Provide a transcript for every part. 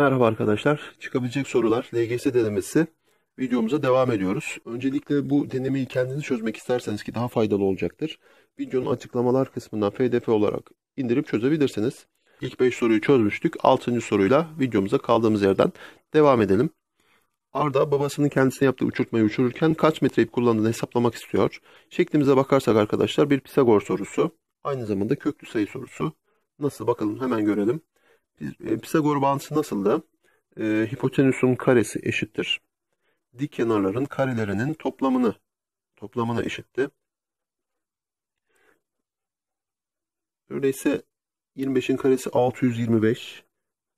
Merhaba arkadaşlar. Çıkabilecek sorular LGS denemesi videomuza devam ediyoruz. Öncelikle bu denemeyi kendiniz çözmek isterseniz ki daha faydalı olacaktır. Videonun açıklamalar kısmından PDF olarak indirip çözebilirsiniz. İlk 5 soruyu çözmüştük. 6. soruyla videomuza kaldığımız yerden devam edelim. Arda babasının kendisine yaptığı uçurtmayı uçururken kaç metre ip kullandığını hesaplamak istiyor. Şeklimize bakarsak arkadaşlar bir Pisagor sorusu. Aynı zamanda köklü sayı sorusu. Nasıl bakalım hemen görelim. E, Pisagor bağıntısı nasıldı? E, hipotenüsün karesi eşittir. Dik kenarların karelerinin toplamını toplamına eşitti. Öyleyse 25'in karesi 625,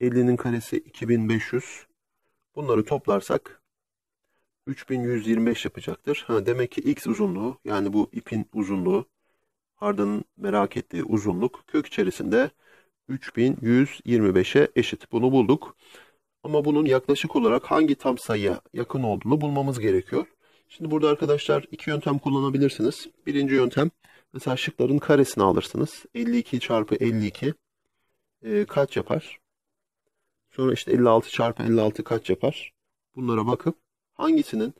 50'nin karesi 2500. Bunları toplarsak 3125 yapacaktır. Ha, demek ki x uzunluğu yani bu ipin uzunluğu Harda'nın merak ettiği uzunluk kök içerisinde 3125'e eşit. Bunu bulduk. Ama bunun yaklaşık olarak hangi tam sayıya yakın olduğunu bulmamız gerekiyor. Şimdi burada arkadaşlar iki yöntem kullanabilirsiniz. Birinci yöntem mesela şıkların karesini alırsınız. 52 çarpı 52 e, kaç yapar? Sonra işte 56 çarpı 56 kaç yapar? Bunlara bakıp hangisinin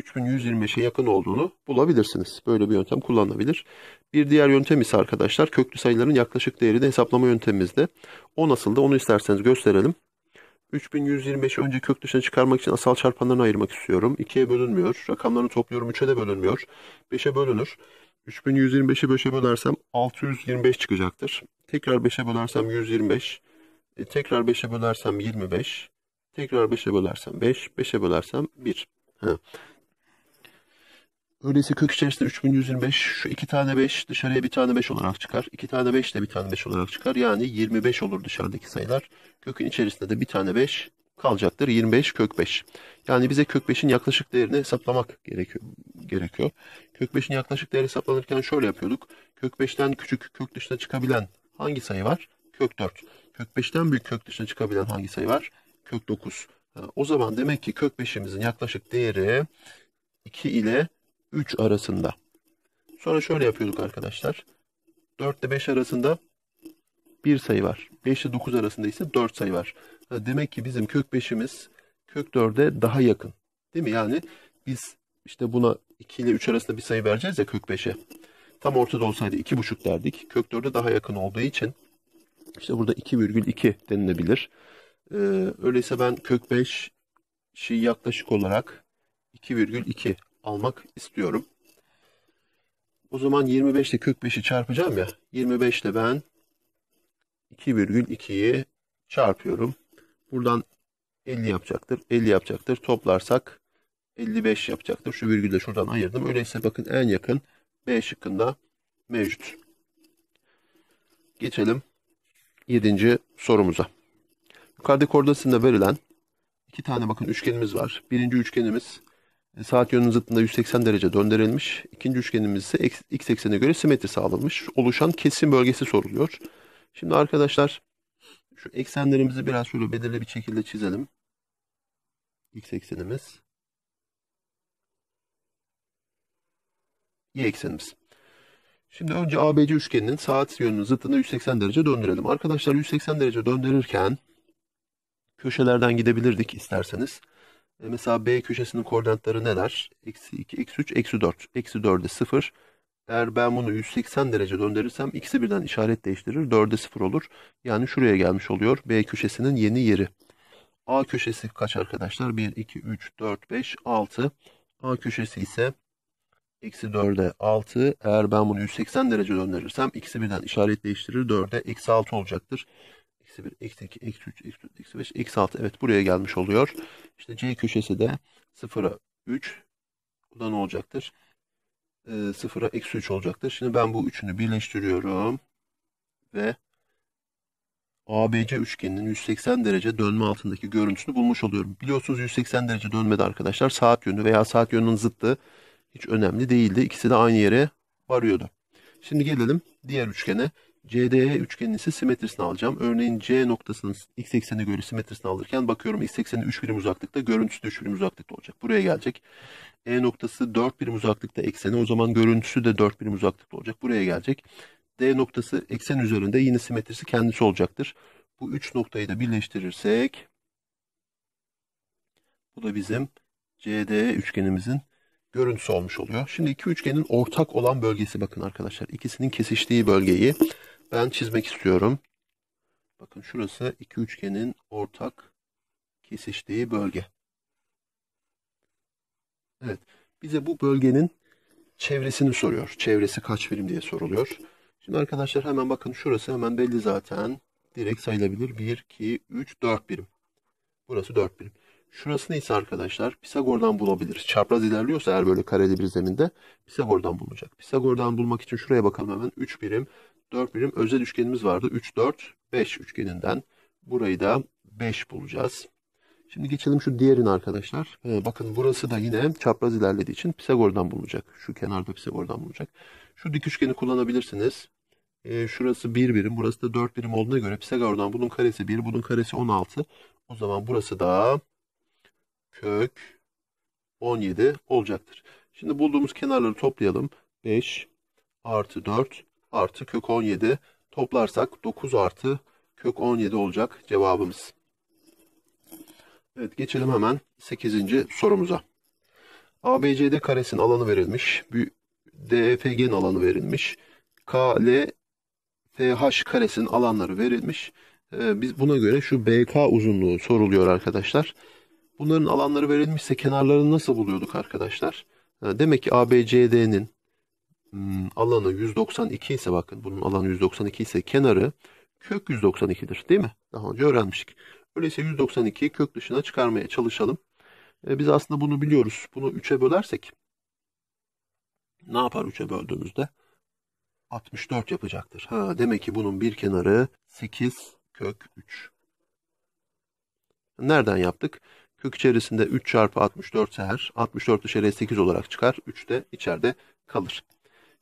3125'e yakın olduğunu bulabilirsiniz. Böyle bir yöntem kullanılabilir. Bir diğer yöntem ise arkadaşlar köklü sayıların yaklaşık değerini hesaplama yöntemimizde. O nasıl da onu isterseniz gösterelim. 3125'i önce kök dışına çıkarmak için asal çarpanlarına ayırmak istiyorum. 2'ye bölünmüyor. Rakamlarını topluyorum. 3'e de bölünmüyor. 5'e bölünür. 3125'i 5'e bölersem 625 çıkacaktır. Tekrar 5'e bölersem 125. E, tekrar 5'e bölersem 25. Tekrar 5'e bölersem 5. 5'e bölersem 1. Ha. Öyleyse kök içerisinde 3125 şu iki tane 5 dışarıya bir tane 5 olarak çıkar. İki tane 5 de bir tane 5 olarak çıkar. Yani 25 olur dışarıdaki sayılar. Kökün içerisinde de bir tane 5 kalacaktır. 25 kök 5. Yani bize kök 5'in yaklaşık değerini hesaplamak gerekiyor. gerekiyor. Kök 5'in yaklaşık değeri hesaplanırken şöyle yapıyorduk. Kök 5'ten küçük kök dışına çıkabilen hangi sayı var? Kök 4. Kök 5'ten büyük kök dışına çıkabilen hangi sayı var? Kök 9. O zaman demek ki kök 5'imizin yaklaşık değeri 2 ile 3 arasında. Sonra şöyle yapıyorduk arkadaşlar. 4 ile 5 arasında 1 sayı var. 5 ile 9 arasında ise 4 sayı var. Demek ki bizim kök 5'imiz kök 4'e daha yakın. Değil mi? Yani biz işte buna 2 ile 3 arasında bir sayı vereceğiz ya kök 5'e. Tam ortada olsaydı 2,5 derdik. Kök 4'e daha yakın olduğu için işte burada 2,2 denilebilir. Ee, öyleyse ben kök 5 şey yaklaşık olarak 2,2 almak istiyorum. O zaman 25 ile kök 5'i çarpacağım ya. 25 ile ben 2,2'yi çarpıyorum. Buradan 50 yapacaktır. 50 yapacaktır. Toplarsak 55 yapacaktır. Şu virgülü de şuradan ayırdım. Öyleyse bakın en yakın B şıkkında mevcut. Geçelim 7. sorumuza. Yukarıdaki ordasında verilen iki tane bakın üçgenimiz var. Birinci üçgenimiz Saat yönünün zıttında 180 derece döndürülmüş. İkinci üçgenimiz ise x, x eksenine göre simetri sağlanmış. Oluşan kesim bölgesi soruluyor. Şimdi arkadaşlar şu eksenlerimizi biraz şöyle belirli bir şekilde çizelim. X eksenimiz. Y eksenimiz. Şimdi önce ABC üçgeninin saat yönünün zıttını 180 derece döndürelim. Arkadaşlar 180 derece döndürürken köşelerden gidebilirdik isterseniz. E, mesela B köşesinin koordinatları neler? Eksi 2, eksi 3, eksi 4. Eksi 4'e 0. Eğer ben bunu 180 derece döndürürsem ikisi birden işaret değiştirir. 4'e 0 olur. Yani şuraya gelmiş oluyor. B köşesinin yeni yeri. A köşesi kaç arkadaşlar? 1, 2, 3, 4, 5, 6. A köşesi ise eksi 4'e 6. Eğer ben bunu 180 derece döndürürsem ikisi birden işaret değiştirir. 4'e eksi 6 olacaktır eksi 1, eksi 2, eksi 3, eksi 4, eksi 5, eksi 6. Evet buraya gelmiş oluyor. İşte C köşesi de 0'a 3. Bu da ne olacaktır? E, ee, 0'a eksi 3 olacaktır. Şimdi ben bu üçünü birleştiriyorum. Ve ABC üçgeninin 180 derece dönme altındaki görüntüsünü bulmuş oluyorum. Biliyorsunuz 180 derece dönmedi arkadaşlar saat yönü veya saat yönünün zıttı hiç önemli değildi. İkisi de aynı yere varıyordu. Şimdi gelelim diğer üçgene. CDE üçgeninin ise simetrisini alacağım. Örneğin C noktasının x eksenine göre simetrisini alırken bakıyorum x ekseni 3 birim uzaklıkta, görüntüsü de 3 birim uzaklıkta olacak. Buraya gelecek. E noktası 4 birim uzaklıkta ekseni. O zaman görüntüsü de 4 birim uzaklıkta olacak. Buraya gelecek. D noktası eksen üzerinde yine simetrisi kendisi olacaktır. Bu 3 noktayı da birleştirirsek bu da bizim CD e üçgenimizin görüntüsü olmuş oluyor. Şimdi iki üçgenin ortak olan bölgesi bakın arkadaşlar. ikisinin kesiştiği bölgeyi ben çizmek istiyorum. Bakın şurası iki üçgenin ortak kesiştiği bölge. Evet. Bize bu bölgenin çevresini soruyor. Çevresi kaç birim diye soruluyor. Şimdi arkadaşlar hemen bakın şurası hemen belli zaten. Direkt sayılabilir. 1, 2, 3, 4 birim. Burası 4 birim. Şurasını ise arkadaşlar Pisagor'dan bulabiliriz. Çapraz ilerliyorsa eğer böyle kareli bir zeminde Pisagor'dan bulunacak. Pisagor'dan bulmak için şuraya bakalım hemen. 3 birim. 4 birim özel üçgenimiz vardı. 3, 4, 5 üçgeninden burayı da 5 bulacağız. Şimdi geçelim şu diğerine arkadaşlar. Ee, bakın burası da yine çapraz ilerlediği için Pisagor'dan bulunacak. Şu kenarda Pisagor'dan bulunacak. Şu dik üçgeni kullanabilirsiniz. Ee, şurası 1 bir birim, burası da 4 birim olduğuna göre Pisagor'dan bunun karesi 1, bunun karesi 16. O zaman burası da kök 17 olacaktır. Şimdi bulduğumuz kenarları toplayalım. 5 artı 4 artı kök 17 toplarsak 9 artı kök 17 olacak cevabımız. Evet geçelim hemen 8. sorumuza. ABCD karesinin alanı verilmiş. DFG'nin alanı verilmiş. KL FH karesinin alanları verilmiş. Ee, biz buna göre şu BK uzunluğu soruluyor arkadaşlar. Bunların alanları verilmişse kenarlarını nasıl buluyorduk arkadaşlar? Ee, demek ki ABCD'nin Hmm, alanı 192 ise bakın bunun alanı 192 ise kenarı kök 192'dir değil mi? Daha önce öğrenmiştik. Öyleyse 192'yi kök dışına çıkarmaya çalışalım. E, biz aslında bunu biliyoruz. Bunu 3'e bölersek ne yapar 3'e böldüğümüzde? 64 yapacaktır. Ha, demek ki bunun bir kenarı 8 kök 3. Nereden yaptık? Kök içerisinde 3 çarpı 64 her, 64 dışarıya 8 olarak çıkar. 3 de içeride kalır.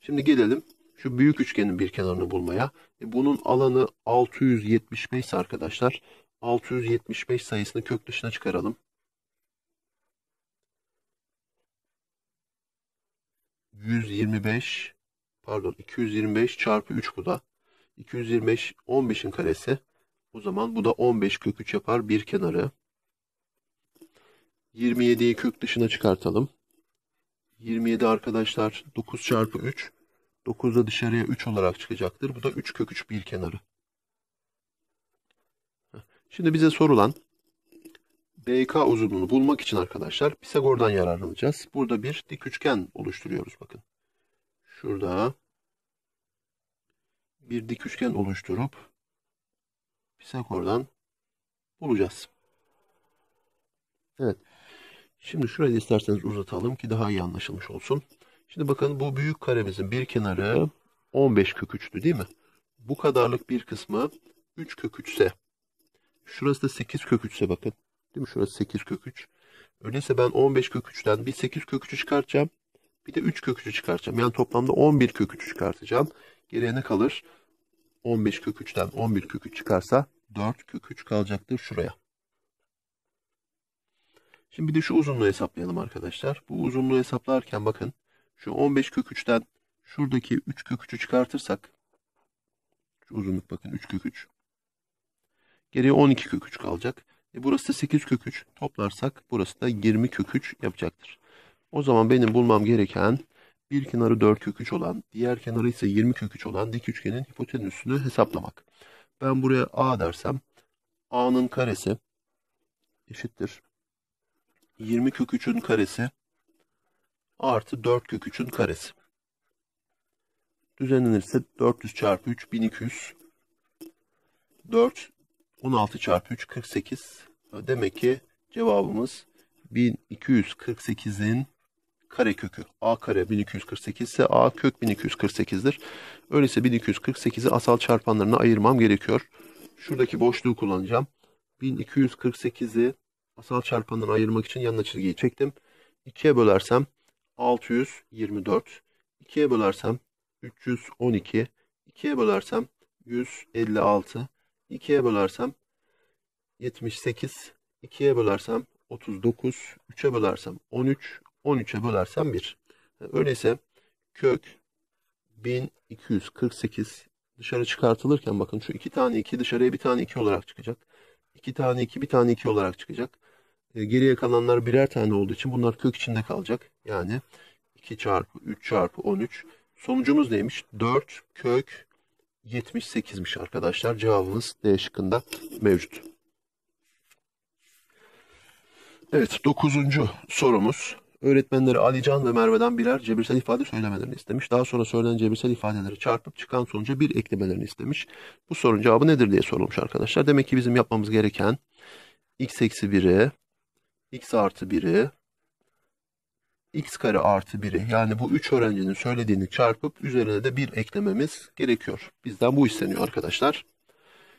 Şimdi gelelim şu büyük üçgenin bir kenarını bulmaya. E bunun alanı 675 ise arkadaşlar 675 sayısını kök dışına çıkaralım. 125 pardon 225 çarpı 3 bu da. 225 15'in karesi. O zaman bu da 15 kök 3 yapar bir kenarı. 27'yi kök dışına çıkartalım. 27 arkadaşlar 9 çarpı 3 9'da dışarıya 3 olarak çıkacaktır. Bu da 3 kök 3 bir kenarı. Şimdi bize sorulan DK uzunluğunu bulmak için arkadaşlar Pisagor'dan yararlanacağız. Burada bir dik üçgen oluşturuyoruz bakın. Şurada bir dik üçgen oluşturup Pisagor'dan bulacağız. Evet. Şimdi şurayı isterseniz uzatalım ki daha iyi anlaşılmış olsun. Şimdi bakın bu büyük karemizin bir kenarı 15 kök 3'tü değil mi? Bu kadarlık bir kısmı 3 kök 3 şurası da 8 kök 3 bakın. Değil mi? Şurası 8 kök 3. Öyleyse ben 15 kök 3'ten bir 8 kök 3'ü çıkartacağım. Bir de 3 kök 3'ü çıkartacağım. Yani toplamda 11 kök 3'ü çıkartacağım. Geriye ne kalır? 15 kök 3'ten 11 kök 3 çıkarsa 4 kök 3 kalacaktır şuraya. Şimdi bir de şu uzunluğu hesaplayalım arkadaşlar. Bu uzunluğu hesaplarken bakın şu 15 kök 3'ten şuradaki 3 kök 3'ü çıkartırsak şu uzunluk bakın 3 kök 3. Geriye 12 kök 3 kalacak. E burası da 8 kök 3. Toplarsak burası da 20 kök 3 yapacaktır. O zaman benim bulmam gereken bir kenarı 4 kök 3 olan, diğer kenarı ise 20 kök 3 olan dik üçgenin hipotenüsünü hesaplamak. Ben buraya A dersem A'nın karesi eşittir. 20 kök 3'ün karesi artı 4 kök 3'ün karesi. Düzenlenirse 400 çarpı 3 1200. 4 16 çarpı 3 48. Demek ki cevabımız 1248'in kare kökü. A kare 1248 ise A kök 1248'dir. Öyleyse 1248'i asal çarpanlarına ayırmam gerekiyor. Şuradaki boşluğu kullanacağım. 1248'i asal çarpanlarına ayırmak için yanına çizgiyi çektim. 2'ye bölersem 624. 2'ye bölersem 312. 2'ye bölersem 156. 2'ye bölersem 78. 2'ye bölersem 39. 3'e bölersem 13. 13'e bölersem 1. Öyleyse kök 1248 dışarı çıkartılırken bakın şu iki tane 2 dışarıya bir tane 2 olarak çıkacak. 2 tane 2 bir tane 2 olarak çıkacak. E, geriye kalanlar birer tane olduğu için bunlar kök içinde kalacak. Yani 2 çarpı 3 çarpı 13. Sonucumuz neymiş? 4 kök 78'miş arkadaşlar. Cevabımız D şıkkında mevcut. Evet 9. sorumuz. Öğretmenleri Ali Can ve Merve'den birer cebirsel ifade söylemelerini istemiş. Daha sonra söylenen cebirsel ifadeleri çarpıp çıkan sonuca bir eklemelerini istemiş. Bu sorunun cevabı nedir diye sorulmuş arkadaşlar. Demek ki bizim yapmamız gereken x eksi 1'e x artı 1'i x kare artı 1'i yani bu 3 öğrencinin söylediğini çarpıp üzerine de 1 eklememiz gerekiyor. Bizden bu isteniyor arkadaşlar.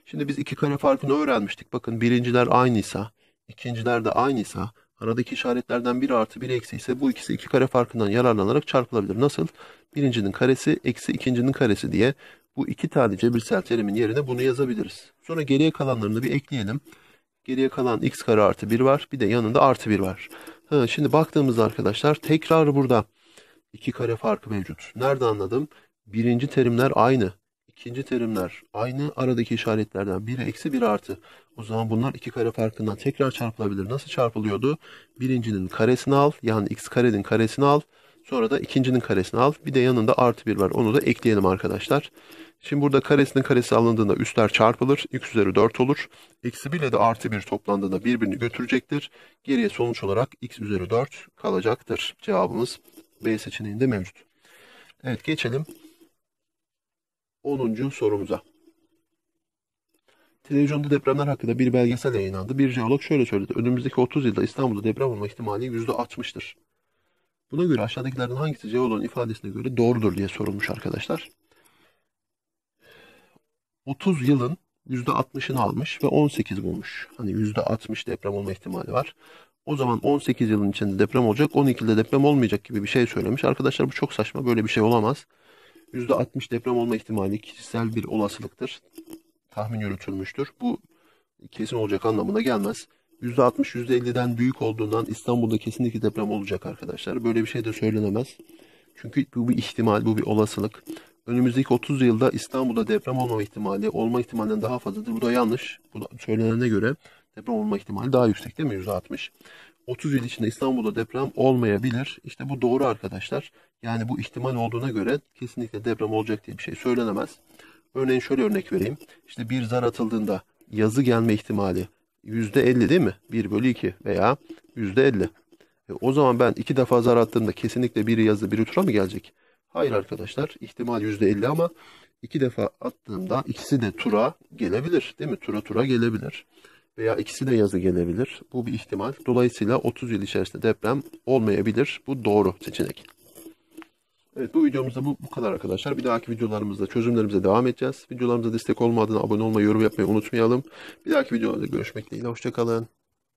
Şimdi biz iki kare farkını öğrenmiştik. Bakın birinciler aynıysa, ikinciler de aynıysa, aradaki işaretlerden biri artı biri eksi ise bu ikisi iki kare farkından yararlanarak çarpılabilir. Nasıl? Birincinin karesi eksi ikincinin karesi diye bu iki tane cebirsel terimin yerine bunu yazabiliriz. Sonra geriye kalanlarını bir ekleyelim. Geriye kalan x kare artı 1 var. Bir de yanında artı 1 var. Ha, şimdi baktığımızda arkadaşlar tekrar burada 2 kare farkı mevcut. Nerede anladım? Birinci terimler aynı. İkinci terimler aynı. Aradaki işaretlerden biri eksi bir artı. O zaman bunlar iki kare farkından tekrar çarpılabilir. Nasıl çarpılıyordu? Birincinin karesini al. Yani x karenin karesini al. Sonra da ikincinin karesini al. Bir de yanında artı bir var. Onu da ekleyelim arkadaşlar. Şimdi burada karesinin karesi alındığında üstler çarpılır. X üzeri 4 olur. Eksi 1 ile de artı 1 toplandığında birbirini götürecektir. Geriye sonuç olarak x üzeri 4 kalacaktır. Cevabımız B seçeneğinde mevcut. Evet geçelim 10. sorumuza. Televizyonda depremler hakkında bir belgesel yayınlandı. Bir jeolog şöyle söyledi. Önümüzdeki 30 yılda İstanbul'da deprem olma ihtimali %60'tır. Buna göre aşağıdakilerden hangisi jeoloğun ifadesine göre doğrudur diye sorulmuş arkadaşlar. 30 yılın %60'ını almış ve 18 bulmuş. Hani %60 deprem olma ihtimali var. O zaman 18 yılın içinde deprem olacak, 12'de deprem olmayacak gibi bir şey söylemiş. Arkadaşlar bu çok saçma, böyle bir şey olamaz. %60 deprem olma ihtimali kişisel bir olasılıktır. Tahmin yürütülmüştür. Bu kesin olacak anlamına gelmez. %60, %50'den büyük olduğundan İstanbul'da kesinlikle deprem olacak arkadaşlar. Böyle bir şey de söylenemez. Çünkü bu bir ihtimal, bu bir olasılık önümüzdeki 30 yılda İstanbul'da deprem olma ihtimali olma ihtimalinden daha fazladır. Bu da yanlış. Bu da söylenene göre deprem olma ihtimali daha yüksek değil mi? %60. 30 yıl içinde İstanbul'da deprem olmayabilir. İşte bu doğru arkadaşlar. Yani bu ihtimal olduğuna göre kesinlikle deprem olacak diye bir şey söylenemez. Örneğin şöyle örnek vereyim. İşte bir zar atıldığında yazı gelme ihtimali %50 değil mi? 1 bölü 2 veya %50. E o zaman ben iki defa zar attığımda kesinlikle biri yazı biri tura mı gelecek? Hayır arkadaşlar ihtimal %50 ama iki defa attığımda ikisi de tura gelebilir değil mi? Tura tura gelebilir. Veya ikisi de yazı gelebilir. Bu bir ihtimal. Dolayısıyla 30 yıl içerisinde deprem olmayabilir. Bu doğru seçenek. Evet bu videomuzda bu, bu kadar arkadaşlar. Bir dahaki videolarımızda çözümlerimize devam edeceğiz. Videolarımıza destek olma abone olmayı, yorum yapmayı unutmayalım. Bir dahaki videolarda görüşmek dileğiyle. Hoşçakalın.